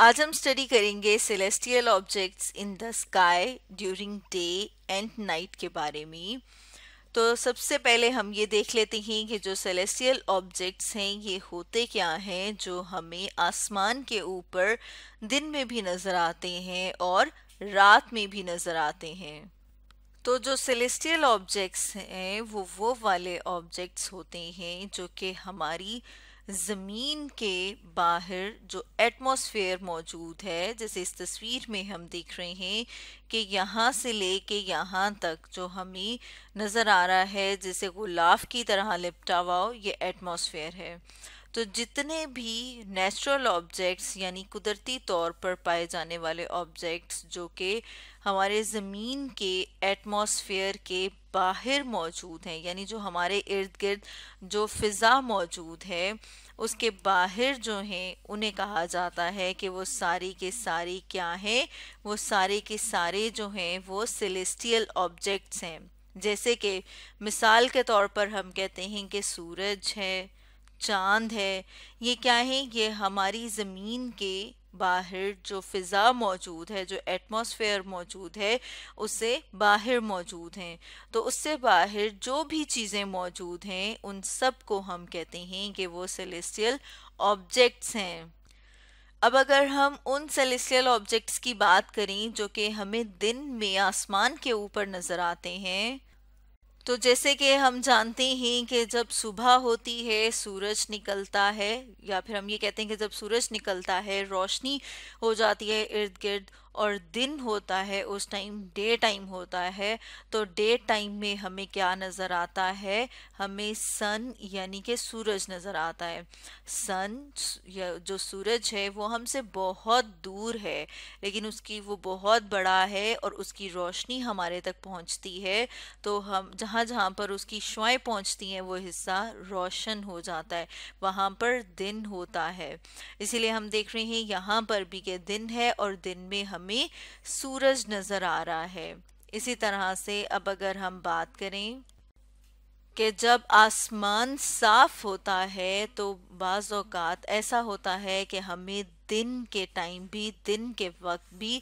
आज हम स्टडी करेंगे celestial objects in the sky during day and night के बारे में तो सबसे पहले हम ये देख लेते हैं कि जो सेलेस्टियल ऑब्जेक्ट्स हैं ये होते क्या हैं जो हमें आसमान के ऊपर दिन में भी नज़र आते हैं और रात में भी नज़र आते हैं तो जो सेलेस्टियल ऑब्जेक्ट्स हैं वो वो वाले ऑब्जेक्ट्स होते हैं जो कि हमारी ज़मीन के बाहर जो एटमॉस्फेयर मौजूद है जैसे इस तस्वीर में हम देख रहे हैं कि यहाँ से ले के यहाँ तक जो हमें नज़र आ रहा है जैसे गुलाब की तरह लिपटा हुआ ये एटमॉस्फेयर है तो जितने भी नेचुरल ऑब्जेक्ट्स यानी कुदरती तौर पर पाए जाने वाले ऑब्जेक्ट्स जो कि हमारे ज़मीन के एटमॉस्फेयर के बाहर मौजूद हैं यानी जो हमारे इर्द गिर्द जो फ़िज़ा मौजूद है उसके बाहर जो हैं उन्हें कहा जाता है कि वो सारी के सारी क्या हैं वो सारे के सारे जो हैं वो सेलेस्टियल ऑब्जेक्ट्स हैं जैसे कि मिसाल के तौर पर हम कहते हैं कि सूरज है चांद है ये क्या है ये हमारी ज़मीन के बाहर जो फ़िज़ा मौजूद है जो एटमॉस्फेयर मौजूद है उससे बाहर मौजूद हैं तो उससे बाहर जो भी चीज़ें मौजूद हैं उन सब को हम कहते हैं कि वो सेलेस्टियल ऑब्जेक्ट्स हैं अब अगर हम उन सेलेस्टियल ऑब्जेक्ट्स की बात करें जो कि हमें दिन में आसमान के ऊपर नज़र आते हैं तो जैसे कि हम जानते हैं कि जब सुबह होती है सूरज निकलता है या फिर हम ये कहते हैं कि जब सूरज निकलता है रोशनी हो जाती है इर्द गिर्द और दिन होता है उस टाइम डे टाइम होता है तो डे टाइम में हमें क्या नज़र आता है हमें सन यानी कि सूरज नज़र आता है सन या जो सूरज है वो हमसे बहुत दूर है लेकिन उसकी वो बहुत बड़ा है और उसकी रोशनी हमारे तक पहुंचती है तो हम जहाँ जहाँ पर उसकी शुएँ पहुंचती हैं वो हिस्सा रोशन हो जाता है वहाँ पर दिन होता है इसीलिए हम देख रहे हैं यहाँ पर भी कि दिन है और दिन में हम हमें सूरज नज़र आ रहा है इसी तरह से अब अगर हम बात करें कि जब आसमान साफ होता है तो बाज़ ऐसा होता है कि हमें दिन के टाइम भी दिन के वक्त भी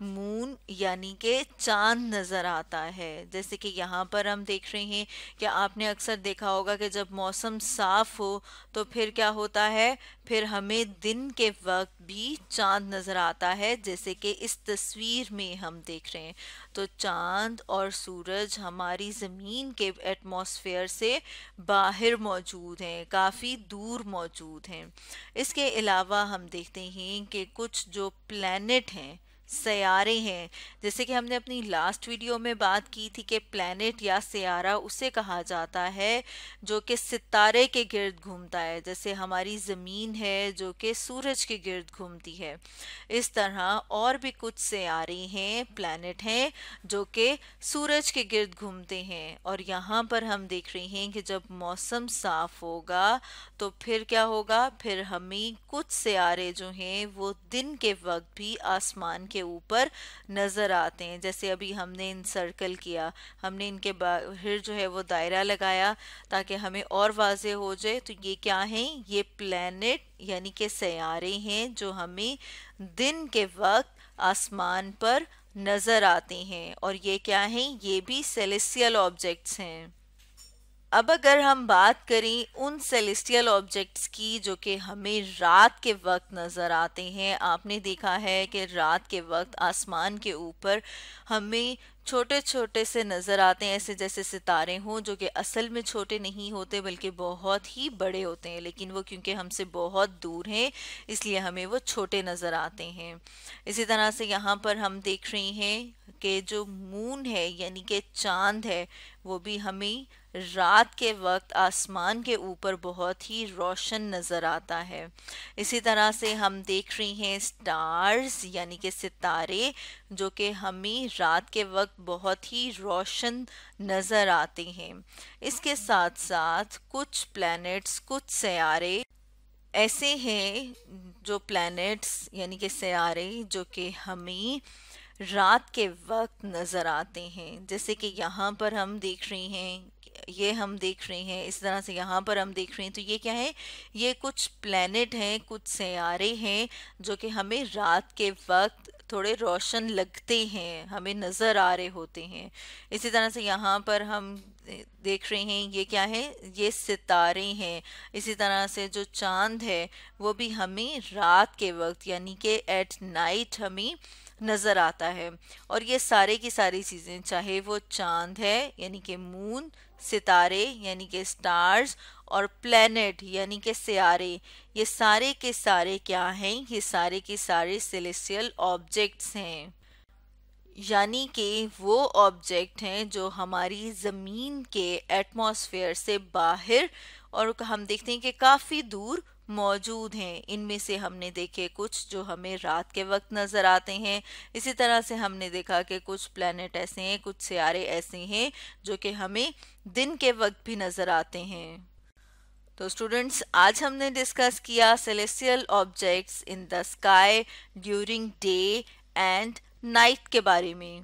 मून यानी कि चांद नज़र आता है जैसे कि यहाँ पर हम देख रहे हैं कि आपने अक्सर देखा होगा कि जब मौसम साफ हो तो फिर क्या होता है फिर हमें दिन के वक्त भी चांद नज़र आता है जैसे कि इस तस्वीर में हम देख रहे हैं तो चांद और सूरज हमारी ज़मीन के एटमॉस्फेयर से बाहर मौजूद हैं काफ़ी दूर मौजूद हैं इसके अलावा हम देखते हैं कि कुछ जो प्लैनेट हैं सयारे हैं जैसे कि हमने अपनी लास्ट वीडियो में बात की थी कि प्लैनेट या सयारा उसे कहा जाता है जो कि सितारे के गिर्द घूमता है जैसे हमारी ज़मीन है जो कि सूरज के गिर्द घूमती है इस तरह और भी कुछ सयारे हैं प्लैनेट हैं जो कि सूरज के गिर्द घूमते हैं और यहाँ पर हम देख रहे हैं कि जब मौसम साफ होगा तो फिर क्या होगा फिर हमें कुछ सयारे जो हैं वो दिन के वक्त भी आसमान के के ऊपर नज़र आते हैं जैसे अभी हमने इन सर्कल किया हमने इनके बाहर जो है वो दायरा लगाया ताकि हमें और वाज हो जाए तो ये क्या हैं ये प्लैनेट यानी कि सयारे हैं जो हमें दिन के वक्त आसमान पर नज़र आते हैं और ये क्या हैं ये भी सेलेसियल ऑब्जेक्ट्स हैं अब अगर हम बात करें उन सेलेस्टियल ऑब्जेक्ट्स की जो कि हमें रात के वक्त नज़र आते हैं आपने देखा है कि रात के वक्त आसमान के ऊपर हमें छोटे छोटे से नज़र आते हैं ऐसे जैसे सितारे हों जो कि असल में छोटे नहीं होते बल्कि बहुत ही बड़े होते हैं लेकिन वो क्योंकि हमसे बहुत दूर हैं इसलिए हमें वो छोटे नज़र आते हैं इसी तरह से यहाँ पर हम देख रहे हैं कि जो मून है यानी कि चांद है वो भी हमें रात के वक्त आसमान के ऊपर बहुत ही रोशन नज़र आता है इसी तरह से हम देख रहे हैं स्टार्स यानी कि सितारे जो कि हमें रात के वक्त बहुत ही रोशन नज़र आते हैं इसके साथ साथ कुछ प्लैनेट्स कुछ सयारे ऐसे हैं जो प्लैनेट्स यानी कि सयारे जो कि हमें रात के वक्त नज़र आते हैं जैसे कि यहाँ पर हम देख रहे हैं ये हम देख रहे हैं इस तरह से यहाँ पर हम देख रहे हैं तो ये क्या है ये कुछ प्लैनेट हैं कुछ सयारे हैं जो कि हमें रात के वक्त थोड़े रोशन लगते हैं हमें नज़र आ रहे होते हैं इसी तरह से यहाँ पर हम देख रहे हैं ये क्या है ये सितारे हैं इसी तरह से जो चांद है वो भी हमें रात के वक्त यानी कि एट नाइट हमें नज़र आता है और ये सारे की सारी चीज़ें चाहे वो चांद है यानी कि मून सितारे यानी कि स्टार्स और प्लैनेट यानी कि सियारे ये सारे के सारे क्या हैं ये सारे के सारे सेलेसियल ऑब्जेक्ट्स हैं यानी कि वो ऑब्जेक्ट हैं जो हमारी ज़मीन के एटमॉस्फेयर से बाहर और हम देखते हैं कि काफ़ी दूर मौजूद हैं इनमें से हमने देखे कुछ जो हमें रात के वक्त नज़र आते हैं इसी तरह से हमने देखा कि कुछ प्लैनेट ऐसे हैं कुछ सियारे ऐसे हैं जो कि हमें दिन के वक्त भी नज़र आते हैं तो स्टूडेंट्स आज हमने डिस्कस किया celestial objects in the sky during day and night के बारे में